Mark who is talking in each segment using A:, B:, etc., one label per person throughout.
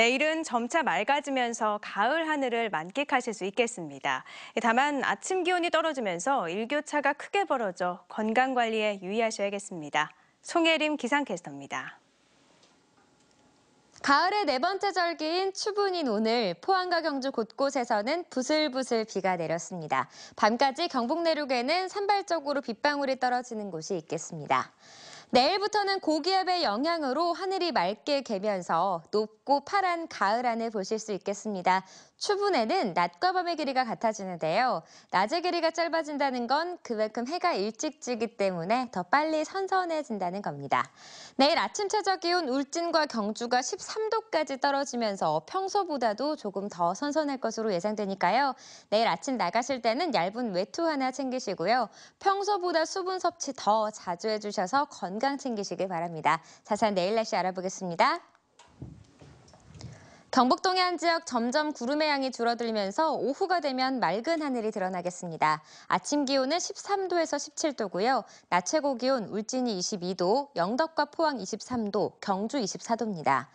A: 내일은 점차 맑아지면서 가을 하늘을 만끽하실 수 있겠습니다. 다만 아침 기온이 떨어지면서 일교차가 크게 벌어져 건강 관리에 유의하셔야겠습니다. 송혜림 기상캐스터입니다.
B: 가을의 네 번째 절기인 추분인 오늘 포항과 경주 곳곳에서는 부슬부슬 비가 내렸습니다. 밤까지 경북 내륙에는 산발적으로 빗방울이 떨어지는 곳이 있겠습니다. 내일부터는 고기압의 영향으로 하늘이 맑게 개면서 높고 파란 가을 안에 보실 수 있겠습니다. 추분에는 낮과 밤의 길이가 같아지는데요. 낮의 길이가 짧아진다는 건 그만큼 해가 일찍 지기 때문에 더 빨리 선선해진다는 겁니다. 내일 아침 최저 기온 울진과 경주가 13도까지 떨어지면서 평소보다도 조금 더 선선할 것으로 예상되니까요. 내일 아침 나가실 때는 얇은 외투 하나 챙기시고요. 평소보다 수분 섭취 더 자주 해주셔서 건강 건강 챙기시길 바랍니다. 자세한 내일 날씨 알아보겠습니다. 경북 동해안 지역 점점 구름의 양이 줄어들면서 오후가 되면 맑은 하늘이 드러나겠습니다. 아침 기온은 13도에서 17도고요. 낮 최고 기온 울진이 22도, 영덕과 포항 23도, 경주 24도입니다.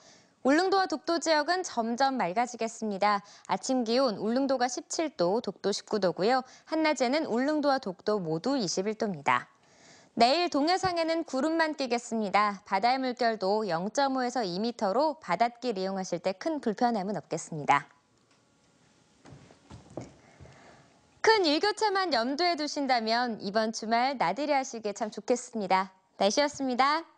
B: 울릉도와 독도 지역은 점점 맑아지겠습니다. 아침 기온 울릉도가 17도, 독도 19도고요. 한낮에는 울릉도와 독도 모두 21도입니다. 내일 동해상에는 구름만 끼겠습니다. 바다의 물결도 0.5에서 2m로 바닷길 이용하실 때 큰 불편함은 없겠습니다. 큰 일교차만 염두에 두신다면 이번 주말 나들이 하시기에 참 좋겠습니다. 날씨였습니다.